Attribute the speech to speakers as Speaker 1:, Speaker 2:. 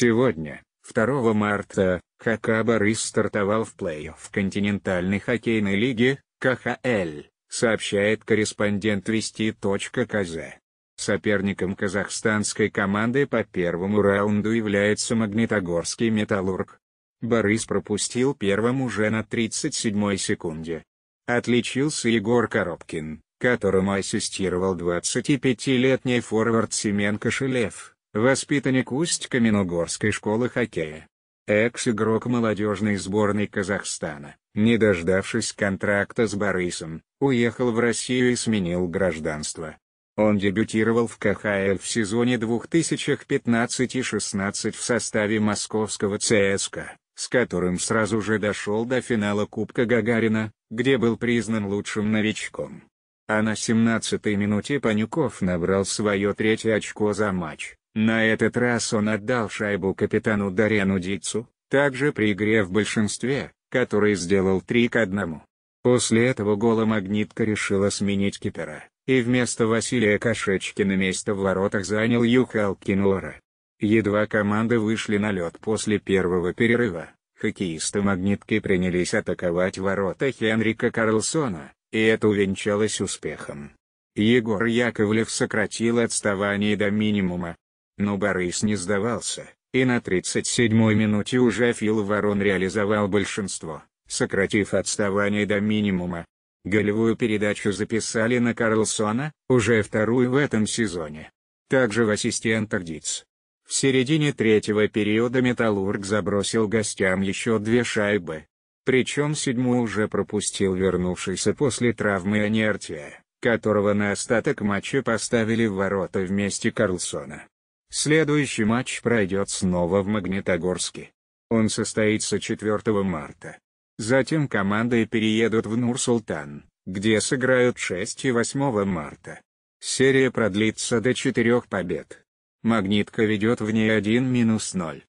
Speaker 1: Сегодня, 2 марта, ХК «Борис» стартовал в плей-офф континентальной хоккейной лиги, КХЛ, сообщает корреспондент Вести.кз. Соперником казахстанской команды по первому раунду является магнитогорский «Металлург». Борис пропустил первым уже на 37-й секунде. Отличился Егор Коробкин, которому ассистировал 25-летний форвард Семен Кошелев. Воспитанник Усть-Каменогорской школы хоккея. Экс-игрок молодежной сборной Казахстана, не дождавшись контракта с Борисом, уехал в Россию и сменил гражданство. Он дебютировал в КХЛ в сезоне 2015-16 в составе московского ЦСКА, с которым сразу же дошел до финала Кубка Гагарина, где был признан лучшим новичком. А на 17-й минуте Панюков набрал свое третье очко за матч. На этот раз он отдал шайбу капитану Дарьяну Дицу, также при игре в большинстве, который сделал 3 к 1. После этого гола «Магнитка» решила сменить кипера, и вместо Василия Кошечкина место в воротах занял Юхал Кинлора. Едва команды вышли на лед после первого перерыва, хоккеисты «Магнитки» принялись атаковать ворота Хенрика Карлсона, и это увенчалось успехом. Егор Яковлев сократил отставание до минимума, но Борис не сдавался, и на 37-й минуте уже Фил Ворон реализовал большинство, сократив отставание до минимума. Голевую передачу записали на Карлсона, уже вторую в этом сезоне. Также в ассистентах Диц. В середине третьего периода Металлург забросил гостям еще две шайбы. Причем седьмую уже пропустил вернувшийся после травмы Анертия, которого на остаток матча поставили в ворота вместе Карлсона. Следующий матч пройдет снова в Магнитогорске. Он состоится 4 марта. Затем команды переедут в Нур-Султан, где сыграют 6 и 8 марта. Серия продлится до 4 побед. Магнитка ведет в ней 1-0.